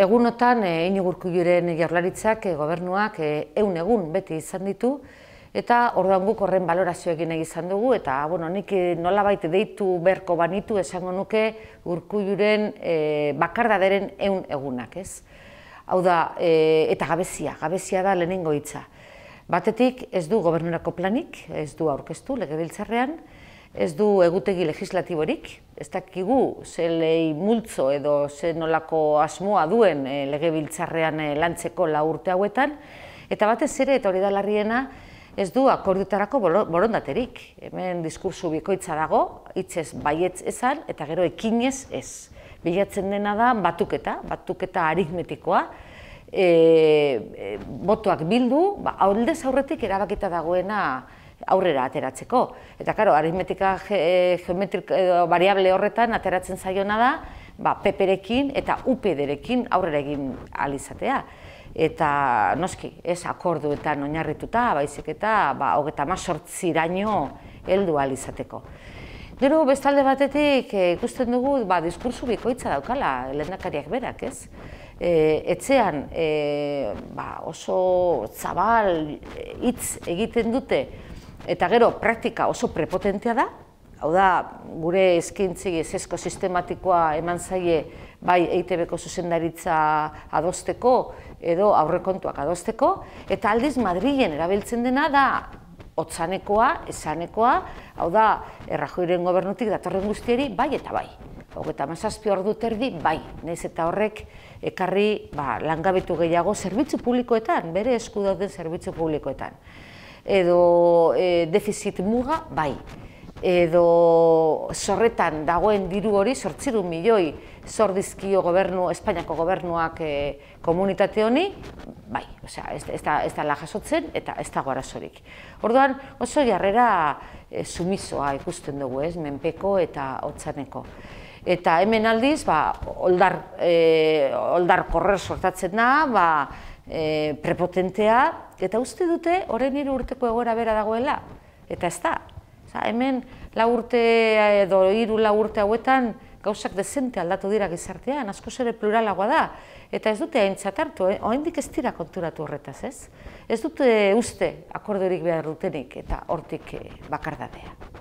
egunotan e, eh, inigurku jorlaritzak eh, gobernuak e, egun beti izan ditu, eta orduan guk horren balorazio egin izan dugu, eta bueno, nik nolabait deitu berko banitu esango nuke urku juren e, bakardaderen eun egunak, ez? Hau da, eta gabezia, gabezia da lehenengo hitza. Batetik ez du gobernurako planik, ez du aurkeztu legebiltzarrean, ez du egutegi legislatiborik, ez dakigu ze lehi multzo edo ze nolako asmoa duen lege eh, legebiltzarrean eh, lantzeko la urte hauetan, eta batez ere, eta hori da larriena, ez du akordiotarako borondaterik. Hemen diskursu bikoitza dago, hitzez baietz esan eta gero ekinez ez. Bilatzen dena da batuketa, batuketa aritmetikoa, e, eh, botuak bildu, ba, aurrez aurretik erabakita dagoena aurrera ateratzeko. Eta karo, aritmetika e, geometrika variable horretan ateratzen zaiona da, ba, peperekin eta upederekin aurrera egin alizatea. Eta noski, ez akorduetan oinarrituta, baizik eta ba, hogeta mazortzi iraino heldu alizateko. Gero bestalde batetik e, ikusten dugu ba, diskursu bikoitza daukala, lehendakariak berak, ez? Etzean etxean e, ba, oso zabal hitz egiten dute Eta gero, praktika oso prepotentia da, hau da, gure eskintzi ezesko sistematikoa eman zaie bai EITB-ko zuzendaritza adosteko edo aurrekontuak adosteko, eta aldiz Madrilen erabiltzen dena da, otzanekoa, esanekoa, hau da, errajoiren gobernutik datorren guztieri bai eta bai. Hau eta mazazpio hor dut erdi bai, nahiz eta horrek ekarri ba, langabetu gehiago zerbitzu publikoetan, bere dauden zerbitzu publikoetan edo e, defizit muga, bai. Edo sorretan dagoen diru hori sortziru milioi zordizkio gobernu, Espainiako gobernuak e, komunitate honi, bai, osea, ez, ez, da, ez da eta ez dago arazorik. Orduan oso jarrera e, sumizoa ikusten dugu ez, menpeko eta hotzaneko. Eta hemen aldiz, ba, oldar, e, oldar korrer sortatzen da, ba, E, prepotentea, eta uste dute horren hiru urteko egoera bera dagoela, eta ez da. Oza, hemen la urte edo hiru la urte hauetan gauzak dezente aldatu dira gizartean, asko ere pluralagoa da, eta ez dute hain txatartu, eh? ez dira konturatu horretaz, ez? Ez dute uste akordurik behar dutenik eta hortik eh, bakardatea.